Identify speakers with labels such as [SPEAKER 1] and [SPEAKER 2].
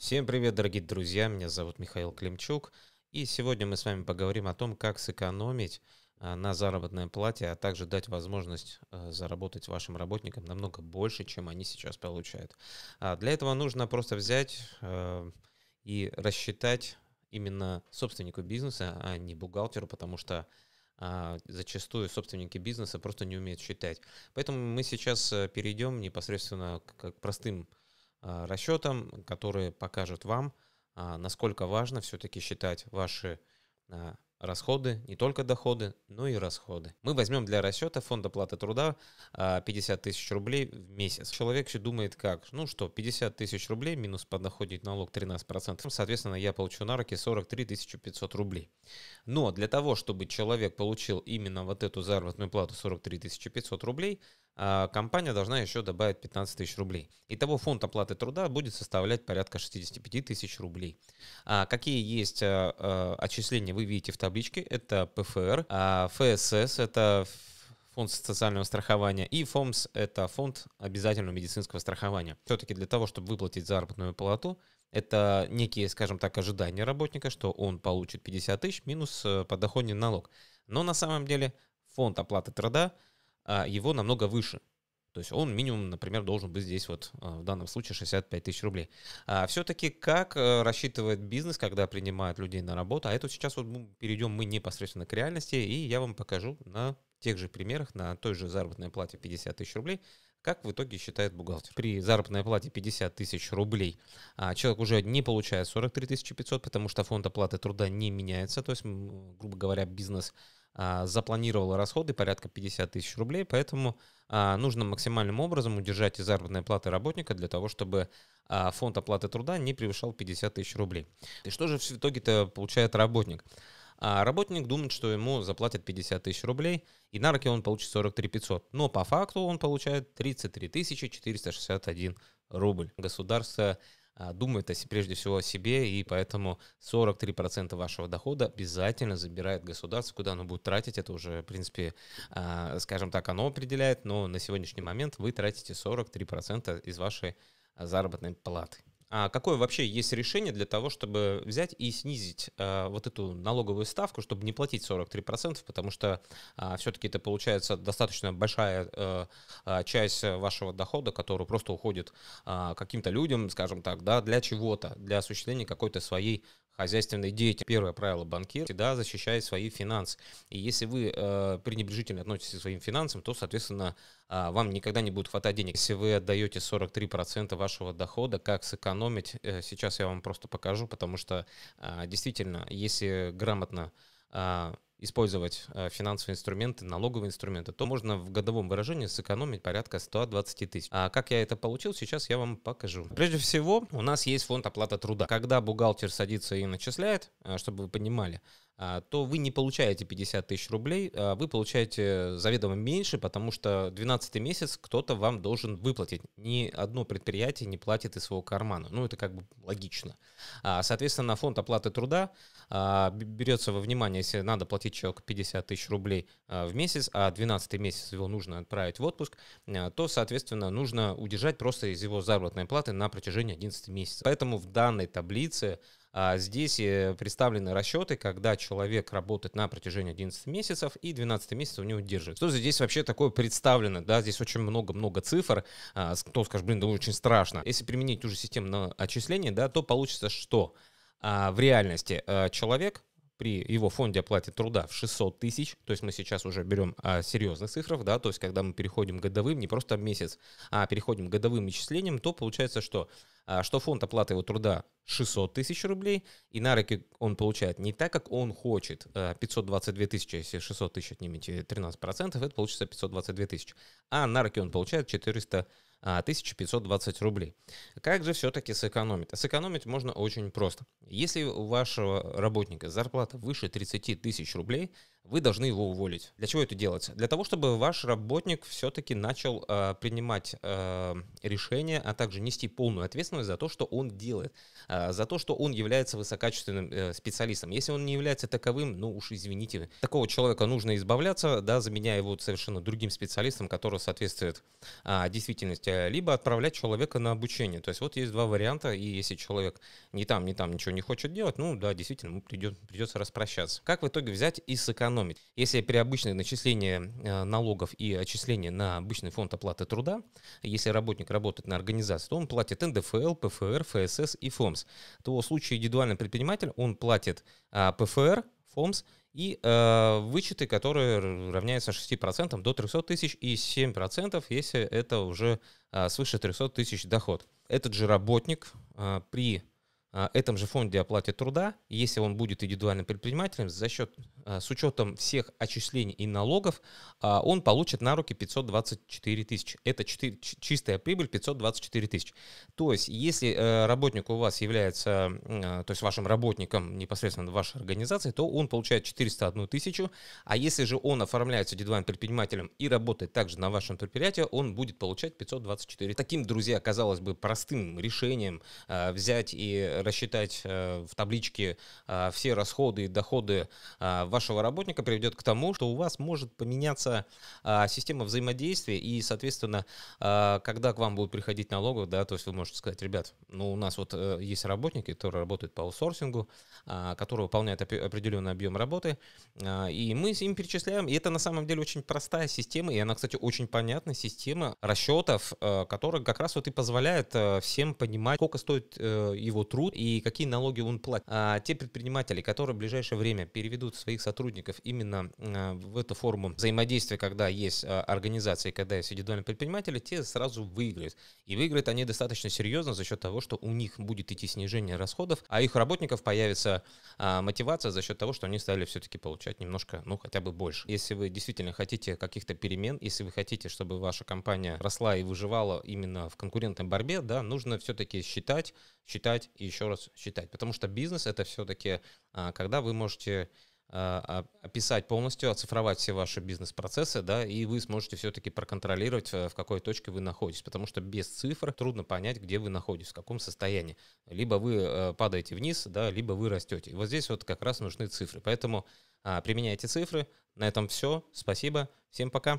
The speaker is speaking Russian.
[SPEAKER 1] Всем привет, дорогие друзья, меня зовут Михаил Климчук, и сегодня мы с вами поговорим о том, как сэкономить а, на заработной плате, а также дать возможность а, заработать вашим работникам намного больше, чем они сейчас получают. А, для этого нужно просто взять и рассчитать именно собственнику бизнеса, а не бухгалтеру, потому что а зачастую собственники бизнеса просто не умеют считать. Поэтому мы сейчас э, перейдем непосредственно к простым а, расчетам, которые покажут вам, а, насколько важно все-таки считать ваши а, расходы, не только доходы, но и расходы. Мы возьмем для расчета фонд оплаты труда 50 тысяч рублей в месяц. Человек еще думает как? Ну что, 50 тысяч рублей минус подоходит налог 13%, соответственно, я получу на руки 43 500 рублей. Но для того, чтобы человек получил именно вот эту заработную плату 43 500 рублей, а, компания должна еще добавить 15 тысяч рублей. Итого фонд оплаты труда будет составлять порядка 65 тысяч рублей. А, какие есть а, отчисления, вы видите в табличке. Это ПФР, ФСС, это фонд социального страхования, и ФОМС – это фонд обязательного медицинского страхования. Все-таки для того, чтобы выплатить заработную плату, это некие, скажем так, ожидания работника, что он получит 50 тысяч минус э, подоходный налог. Но на самом деле фонд оплаты труда – а, его намного выше. То есть он минимум, например, должен быть здесь вот а, в данном случае 65 тысяч рублей. А все-таки как э, рассчитывает бизнес, когда принимает людей на работу? А это сейчас вот перейдем мы непосредственно к реальности, и я вам покажу на тех же примерах, на той же заработной плате 50 тысяч рублей, как в итоге считает бухгалтер. При заработной плате 50 тысяч рублей а, человек уже не получает 43 500, потому что фонд оплаты труда не меняется. То есть, грубо говоря, бизнес а, запланировала расходы порядка 50 тысяч рублей, поэтому а, нужно максимальным образом удержать и заработные платы работника для того, чтобы а, фонд оплаты труда не превышал 50 тысяч рублей. И что же в итоге-то получает работник? работник думает, что ему заплатят 50 тысяч рублей, и на руки он получит 43 500. Но по факту он получает 33 461 рубль. Государство а, думает о, прежде всего о себе, и поэтому 43% вашего дохода обязательно забирает государство, куда оно будет тратить. Это уже, в принципе, а, скажем так, оно определяет, но на сегодняшний момент вы тратите 43% из вашей а, заработной платы. А какое вообще есть решение для того, чтобы взять и снизить а, вот эту налоговую ставку, чтобы не платить 43%, потому что а, все-таки это получается достаточно большая э, а, часть вашего дохода, который просто уходит а, каким-то людям, скажем так, да, для чего-то, для осуществления какой-то своей хозяйственной деятельности. Первое правило банкир – всегда защищает свои финансы. И если вы э, пренебрежительно относитесь к своим финансам, то, соответственно, э, вам никогда не будет хватать денег. Если вы отдаете 43% вашего дохода, как сэкономить, э, сейчас я вам просто покажу, потому что э, действительно, если грамотно э, использовать э, финансовые инструменты, налоговые инструменты, то можно в годовом выражении сэкономить порядка 120 тысяч. А как я это получил, сейчас я вам покажу. Прежде всего, у нас есть фонд оплата труда. Когда бухгалтер садится и начисляет, э, чтобы вы понимали, а, то вы не получаете 50 тысяч рублей, а вы получаете э, заведомо меньше, потому что 12 месяц кто-то вам должен выплатить. Ни одно предприятие не платит из своего кармана. Ну, это как бы логично. А, соответственно, фонд оплаты труда берется во внимание, если надо платить человеку 50 тысяч рублей в месяц, а 12 месяц его нужно отправить в отпуск, то, соответственно, нужно удержать просто из его заработной платы на протяжении 11 месяцев. Поэтому в данной таблице а здесь э, представлены расчеты, когда человек работает на протяжении 11 месяцев и 12 месяц у него держит. Что здесь вообще такое представлено? Да, здесь очень много-много цифр. А, кто скажет, блин, да очень страшно. Если применить ту же систему на отчисление, да, то получится что? А, в реальности э, человек при его фонде оплате труда в 600 тысяч, то есть мы сейчас уже берем а, серьезных цифров, да, то есть когда мы переходим годовым, не просто месяц, а переходим годовым исчислением, то получается, что, а, что фонд оплаты его труда 600 тысяч рублей, и на руки он получает не так, как он хочет, 522 а, тысячи, если 600 тысяч отнимете 13%, это получится 522 тысячи, а на руки он получает 400 тысяч 1520 а, рублей. Как же все-таки сэкономить? А сэкономить можно очень просто. Если у вашего работника зарплата выше 30 тысяч рублей, вы должны его уволить. Для чего это делается? Для того, чтобы ваш работник все-таки начал э, принимать э, решения, а также нести полную ответственность за то, что он делает, э, за то, что он является высококачественным э, специалистом. Если он не является таковым, ну уж извините, такого человека нужно избавляться, да, заменяя его совершенно другим специалистом, который соответствует э, действительности, либо отправлять человека на обучение. То есть вот есть два варианта, и если человек не там, не там ничего не хочет делать, ну да, действительно, ему придет, придется распрощаться. Как в итоге взять и сэкономить экономить. Если при обычном начислении э, налогов и отчислении на обычный фонд оплаты труда, если работник работает на организации, то он платит НДФЛ, ПФР, ФСС и ФОМС. То в случае индивидуального предпринимателя он платит а, ПФР, ФОМС и э, вычеты, которые равняются 6% до 300 тысяч и 7%, если это уже э, свыше 300 тысяч доход. Этот же работник э, при этом же фонде оплаты труда, если он будет индивидуальным предпринимателем, за счет а, с учетом всех отчислений и налогов, а, он получит на руки 524 тысячи. Это 4, чистая прибыль 524 тысячи. То есть, если э, работник у вас является, а, то есть вашим работником непосредственно в вашей организации, то он получает 401 тысячу, а если же он оформляется индивидуальным предпринимателем и работает также на вашем предприятии, он будет получать 524. Таким, друзья, казалось бы, простым решением взять и рассчитать э, в табличке все расходы и доходы вашего вашего работника приведет к тому, что у вас может поменяться а, система взаимодействия, и, соответственно, а, когда к вам будут приходить налоговые, да, то есть вы можете сказать, ребят, ну, у нас вот а, есть работники, которые работают по аутсорсингу, а, которые выполняют оп- определенный объем работы, а, и мы с ним перечисляем, и это на самом деле очень простая система, и она, кстати, очень понятна, система расчетов, а, которая как раз вот и позволяет а, всем понимать, сколько стоит а, его труд и какие налоги он платит. А, те предприниматели, которые в ближайшее время переведут своих сотрудников сотрудников именно э, в эту форму взаимодействия, когда есть э, организации, когда есть индивидуальные предприниматели, те сразу выиграют. И выиграют они достаточно серьезно за счет того, что у них будет идти снижение расходов, а их работников появится э, мотивация за счет того, что они стали все-таки получать немножко, ну, хотя бы больше. Если вы действительно хотите каких-то перемен, если вы хотите, чтобы ваша компания росла и выживала именно в конкурентной борьбе, да, нужно все-таки считать, считать и еще раз считать. Потому что бизнес это все-таки, когда вы можете а, а, описать полностью, оцифровать все ваши бизнес-процессы, да, и вы сможете все-таки проконтролировать, э, в какой точке вы находитесь, потому что без цифр трудно понять, где вы находитесь, в каком состоянии. Либо вы э, падаете вниз, да, либо вы растете. И вот здесь вот как раз нужны цифры. Поэтому а, применяйте цифры. На этом все. Спасибо. Всем пока.